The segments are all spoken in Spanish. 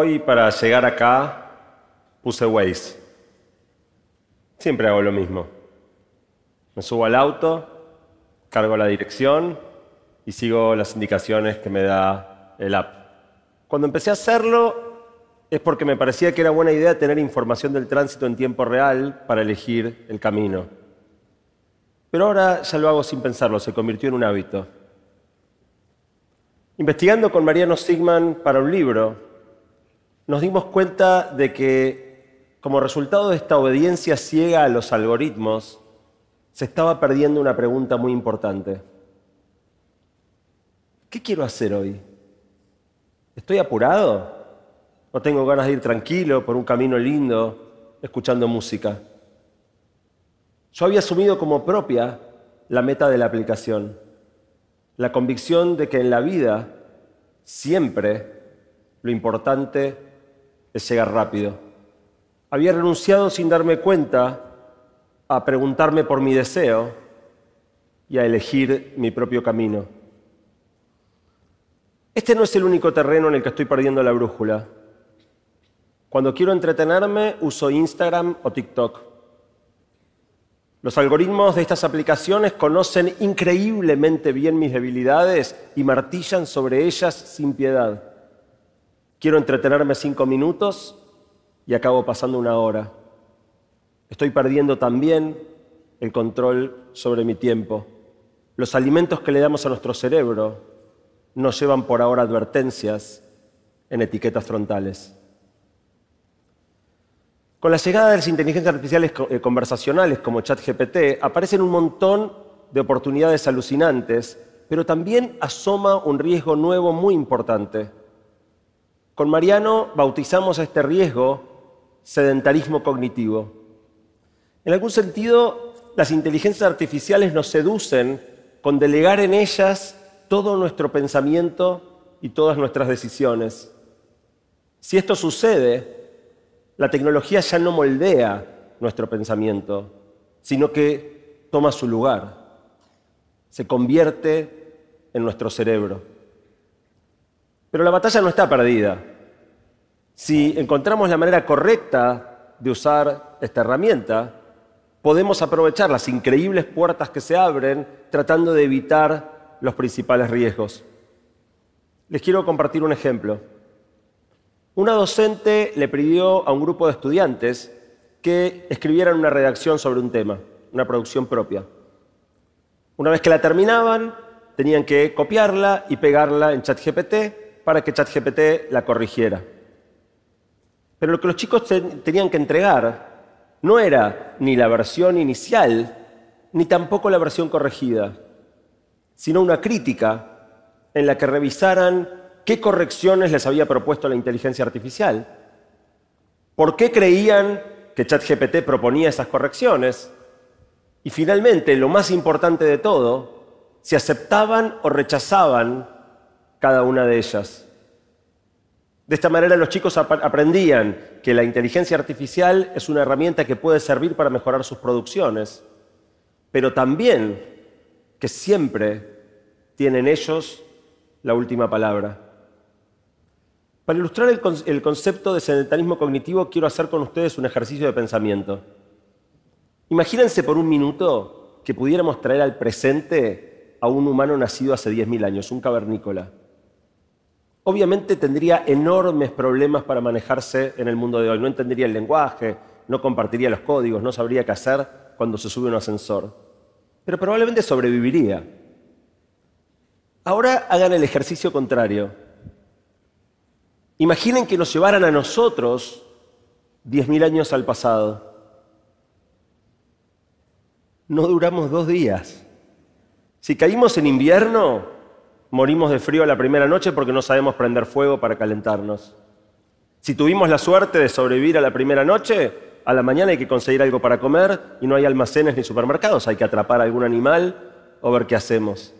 Hoy para llegar acá puse Waze. Siempre hago lo mismo. Me subo al auto, cargo la dirección y sigo las indicaciones que me da el app. Cuando empecé a hacerlo es porque me parecía que era buena idea tener información del tránsito en tiempo real para elegir el camino. Pero ahora ya lo hago sin pensarlo, se convirtió en un hábito. Investigando con Mariano Sigman para un libro, nos dimos cuenta de que como resultado de esta obediencia ciega a los algoritmos, se estaba perdiendo una pregunta muy importante. ¿Qué quiero hacer hoy? ¿Estoy apurado? ¿O tengo ganas de ir tranquilo por un camino lindo, escuchando música? Yo había asumido como propia la meta de la aplicación, la convicción de que en la vida siempre lo importante rápido. Había renunciado sin darme cuenta a preguntarme por mi deseo y a elegir mi propio camino. Este no es el único terreno en el que estoy perdiendo la brújula. Cuando quiero entretenerme uso Instagram o TikTok. Los algoritmos de estas aplicaciones conocen increíblemente bien mis debilidades y martillan sobre ellas sin piedad. Quiero entretenerme cinco minutos y acabo pasando una hora. Estoy perdiendo también el control sobre mi tiempo. Los alimentos que le damos a nuestro cerebro nos llevan por ahora advertencias en etiquetas frontales. Con la llegada de las inteligencias artificiales eh, conversacionales como ChatGPT, aparecen un montón de oportunidades alucinantes, pero también asoma un riesgo nuevo muy importante con Mariano bautizamos a este riesgo sedentarismo cognitivo. En algún sentido, las inteligencias artificiales nos seducen con delegar en ellas todo nuestro pensamiento y todas nuestras decisiones. Si esto sucede, la tecnología ya no moldea nuestro pensamiento, sino que toma su lugar, se convierte en nuestro cerebro. Pero la batalla no está perdida. Si encontramos la manera correcta de usar esta herramienta, podemos aprovechar las increíbles puertas que se abren tratando de evitar los principales riesgos. Les quiero compartir un ejemplo. Una docente le pidió a un grupo de estudiantes que escribieran una redacción sobre un tema, una producción propia. Una vez que la terminaban, tenían que copiarla y pegarla en ChatGPT para que ChatGPT la corrigiera. Pero lo que los chicos tenían que entregar no era ni la versión inicial, ni tampoco la versión corregida, sino una crítica en la que revisaran qué correcciones les había propuesto la inteligencia artificial, por qué creían que ChatGPT proponía esas correcciones y finalmente, lo más importante de todo, si aceptaban o rechazaban cada una de ellas. De esta manera los chicos aprendían que la inteligencia artificial es una herramienta que puede servir para mejorar sus producciones, pero también que siempre tienen ellos la última palabra. Para ilustrar el, concepto de sedentarismo cognitivo quiero hacer con ustedes un ejercicio de pensamiento. Imagínense por un minuto que pudiéramos traer al presente a un humano nacido hace 10.000 años, un cavernícola obviamente tendría enormes problemas para manejarse en el mundo de hoy. No entendería el lenguaje, no compartiría los códigos, no sabría qué hacer cuando se sube un ascensor. Pero probablemente sobreviviría. Ahora hagan el ejercicio contrario. Imaginen que nos llevaran a nosotros 10.000 años al pasado. No duramos dos días. Si caímos en invierno, morimos de frío la primera noche porque no sabemos prender fuego para calentarnos. Si tuvimos la suerte de sobrevivir a la primera noche, a la mañana hay que conseguir algo para comer y no hay almacenes ni supermercados, hay que atrapar algún animal o ver qué hacemos.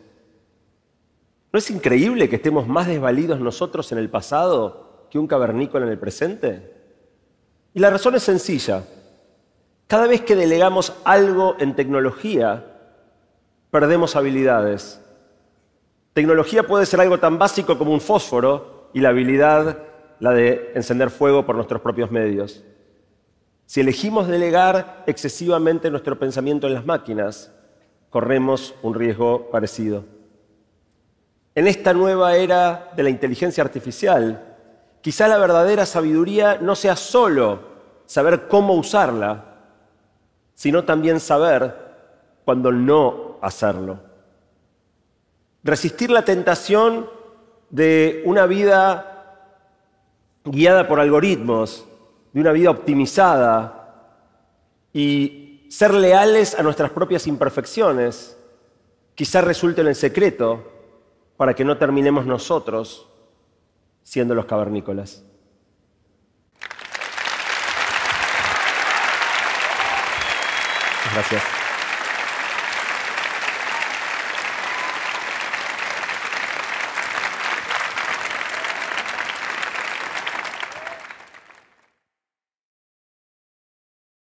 ¿No es increíble que estemos más desvalidos nosotros en el pasado que un cavernícola en el presente? Y la razón es sencilla. Cada vez que delegamos algo en tecnología, perdemos habilidades, Tecnología puede ser algo tan básico como un fósforo y la habilidad, la de encender fuego por nuestros propios medios. Si elegimos delegar excesivamente nuestro pensamiento en las máquinas, corremos un riesgo parecido. En esta nueva era de la inteligencia artificial, quizá la verdadera sabiduría no sea solo saber cómo usarla, sino también saber cuándo no hacerlo. Resistir la tentación de una vida guiada por algoritmos, de una vida optimizada y ser leales a nuestras propias imperfecciones, quizás resulte en secreto para que no terminemos nosotros siendo los cavernícolas. Gracias.